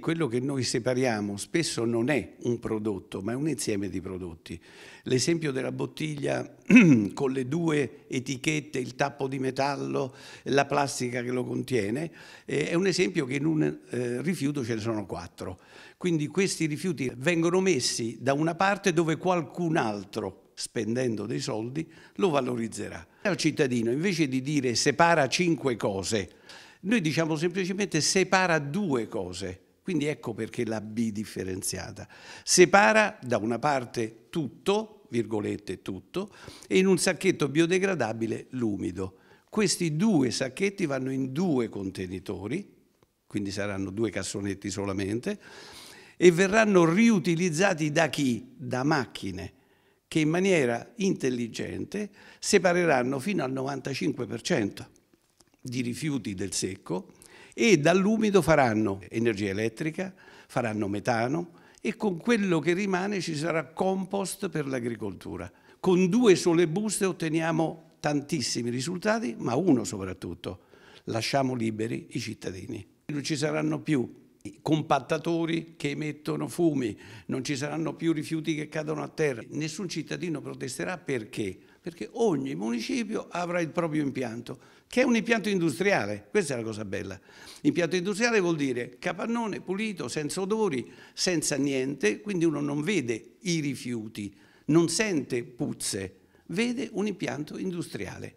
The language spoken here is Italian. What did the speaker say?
Quello che noi separiamo spesso non è un prodotto, ma è un insieme di prodotti. L'esempio della bottiglia con le due etichette, il tappo di metallo, la plastica che lo contiene, eh, è un esempio che in un eh, rifiuto ce ne sono quattro. Quindi questi rifiuti vengono messi da una parte dove qualcun altro spendendo dei soldi, lo valorizzerà. Al cittadino, invece di dire separa cinque cose, noi diciamo semplicemente separa due cose. Quindi ecco perché la B differenziata. Separa da una parte tutto, virgolette tutto, e in un sacchetto biodegradabile l'umido. Questi due sacchetti vanno in due contenitori, quindi saranno due cassonetti solamente, e verranno riutilizzati da chi? Da macchine che in maniera intelligente separeranno fino al 95% di rifiuti del secco e dall'umido faranno energia elettrica, faranno metano e con quello che rimane ci sarà compost per l'agricoltura. Con due sole buste otteniamo tantissimi risultati, ma uno soprattutto, lasciamo liberi i cittadini. Non ci saranno più compattatori che emettono fumi, non ci saranno più rifiuti che cadono a terra. Nessun cittadino protesterà perché? Perché ogni municipio avrà il proprio impianto, che è un impianto industriale, questa è la cosa bella. Impianto industriale vuol dire capannone pulito, senza odori, senza niente, quindi uno non vede i rifiuti, non sente puzze, vede un impianto industriale.